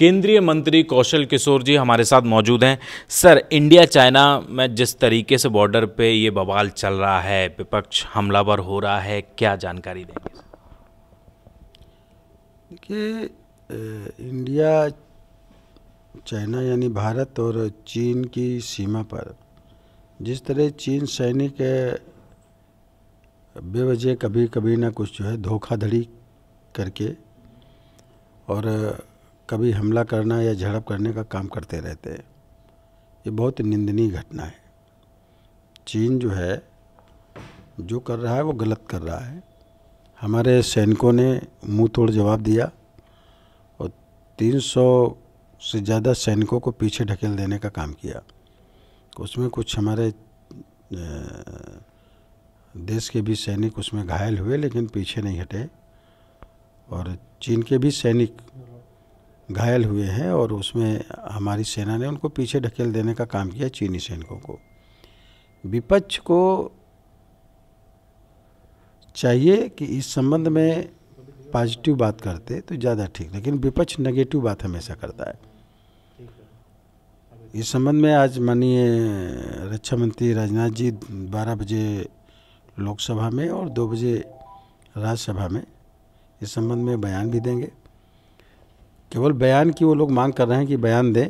केंद्रीय मंत्री कौशल किशोर जी हमारे साथ मौजूद हैं सर इंडिया चाइना में जिस तरीके से बॉर्डर पे ये बवाल चल रहा है विपक्ष हमलावर हो रहा है क्या जानकारी देंगे देखिए इंडिया चाइना यानी भारत और चीन की सीमा पर जिस तरह चीन सैनिक बेवजह कभी कभी ना कुछ जो है धोखाधड़ी करके और कभी हमला करना या झड़प करने का काम करते रहते हैं ये बहुत निंदनीय घटना है चीन जो है जो कर रहा है वो गलत कर रहा है हमारे सैनिकों ने मुंह तोड़ जवाब दिया और 300 से ज़्यादा सैनिकों को पीछे ढकेल देने का काम किया उसमें कुछ हमारे देश के भी सैनिक उसमें घायल हुए लेकिन पीछे नहीं हटे और चीन के भी सैनिक घायल हुए हैं और उसमें हमारी सेना ने उनको पीछे ढकेल देने का काम किया चीनी सैनिकों को विपक्ष को चाहिए कि इस संबंध में पॉजिटिव बात करते तो ज़्यादा ठीक लेकिन विपक्ष नेगेटिव बात हमेशा करता है इस संबंध में आज माननीय रक्षा मंत्री राजनाथ जी 12 बजे लोकसभा में और 2 बजे राज्यसभा में इस संबंध में बयान भी देंगे केवल बयान की वो लोग मांग कर रहे हैं कि बयान दें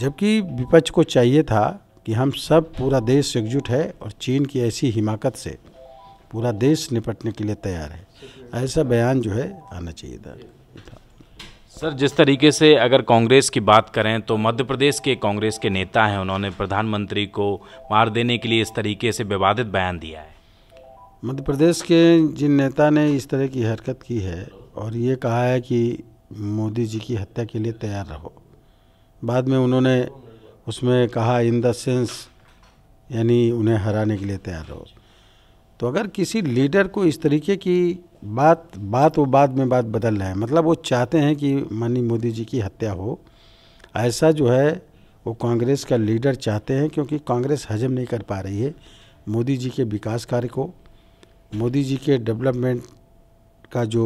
जबकि विपक्ष को चाहिए था कि हम सब पूरा देश एकजुट है और चीन की ऐसी हिमाकत से पूरा देश निपटने के लिए तैयार है ऐसा बयान जो है आना चाहिए था सर जिस तरीके से अगर कांग्रेस की बात करें तो मध्य प्रदेश के कांग्रेस के नेता हैं उन्होंने प्रधानमंत्री को मार देने के लिए इस तरीके से विवादित बयान दिया है मध्य प्रदेश के जिन नेता ने इस तरह की हरकत की है और ये कहा है कि मोदी जी की हत्या के लिए तैयार रहो बाद में उन्होंने उसमें कहा इन द सेंस यानी उन्हें हराने के लिए तैयार रहो तो अगर किसी लीडर को इस तरीके की बात बात वो बाद में बात बदल रहा है मतलब वो चाहते हैं कि माननीय मोदी जी की हत्या हो ऐसा जो है वो कांग्रेस का लीडर चाहते हैं क्योंकि कांग्रेस हजम नहीं कर पा रही है मोदी जी के विकास कार्य को मोदी जी के डेवलपमेंट का जो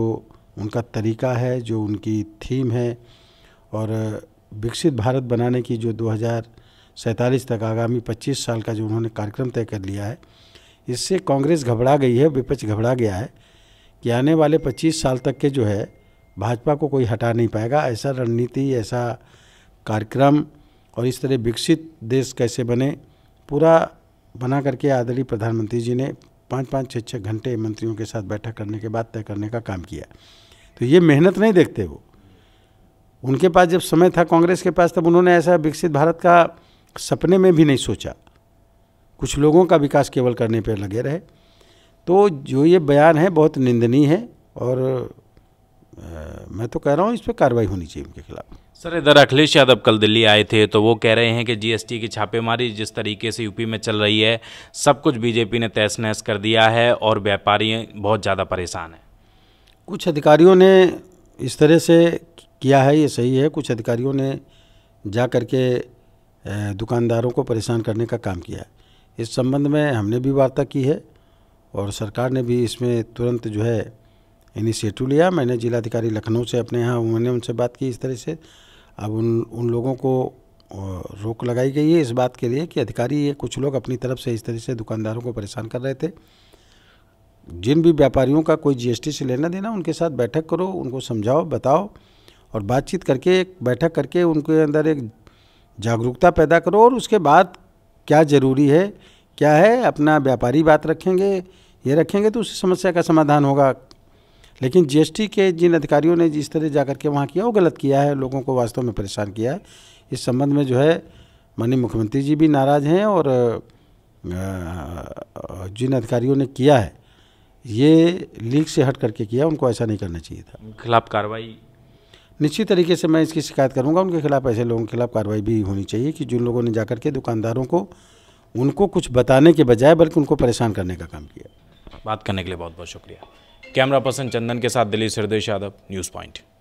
उनका तरीका है जो उनकी थीम है और विकसित भारत बनाने की जो दो तक आगामी 25 साल का जो उन्होंने कार्यक्रम तय कर लिया है इससे कांग्रेस घबरा गई है विपक्ष घबरा गया है कि आने वाले 25 साल तक के जो है भाजपा को कोई हटा नहीं पाएगा ऐसा रणनीति ऐसा कार्यक्रम और इस तरह विकसित देश कैसे बने पूरा बना करके आदरणीय प्रधानमंत्री जी ने पाँच पाँच छः छः घंटे मंत्रियों के साथ बैठक करने के बाद तय करने का काम किया तो ये मेहनत नहीं देखते वो उनके पास जब समय था कांग्रेस के पास तब उन्होंने ऐसा विकसित भारत का सपने में भी नहीं सोचा कुछ लोगों का विकास केवल करने पर लगे रहे तो जो ये बयान है बहुत निंदनीय है और मैं तो कह रहा हूँ इस पर कार्रवाई होनी चाहिए उनके खिलाफ सर इधर अखिलेश यादव कल दिल्ली आए थे तो वो कह रहे हैं कि जीएसटी की छापेमारी जिस तरीके से यूपी में चल रही है सब कुछ बीजेपी ने तहस नहस कर दिया है और व्यापारी बहुत ज़्यादा परेशान हैं कुछ अधिकारियों ने इस तरह से किया है ये सही है कुछ अधिकारियों ने जा कर के दुकानदारों को परेशान करने का काम किया इस संबंध में हमने भी वार्ता की है और सरकार ने भी इसमें तुरंत जो है इनिशिएटिव लिया मैंने जिलाधिकारी लखनऊ से अपने यहाँ मैंने उनसे बात की इस तरह से अब उन उन लोगों को रोक लगाई गई है इस बात के लिए कि अधिकारी ये कुछ लोग अपनी तरफ से इस तरह से दुकानदारों को परेशान कर रहे थे जिन भी व्यापारियों का कोई जीएसटी से लेना देना उनके साथ बैठक करो उनको समझाओ बताओ और बातचीत करके एक बैठक करके उनके अंदर एक जागरूकता पैदा करो और उसके बाद क्या ज़रूरी है क्या है अपना व्यापारी बात रखेंगे ये रखेंगे तो उस समस्या का समाधान होगा लेकिन जीएसटी के जिन अधिकारियों ने जिस तरह जाकर के वहाँ किया वो गलत किया है लोगों को वास्तव में परेशान किया है इस संबंध में जो है माननीय मुख्यमंत्री जी भी नाराज़ हैं और जिन अधिकारियों ने किया है ये लीक से हट करके किया उनको ऐसा नहीं करना चाहिए था खिलाफ कार्रवाई निश्चित तरीके से मैं इसकी शिकायत करूंगा उनके खिलाफ ऐसे लोगों के खिलाफ कार्रवाई भी होनी चाहिए कि जिन लोगों ने जाकर के दुकानदारों को उनको कुछ बताने के बजाय बल्कि उनको परेशान करने का काम किया बात करने के लिए बहुत बहुत शुक्रिया कैमरा पर्सन चंदन के साथ दिलीप सरदेश यादव न्यूज़ पॉइंट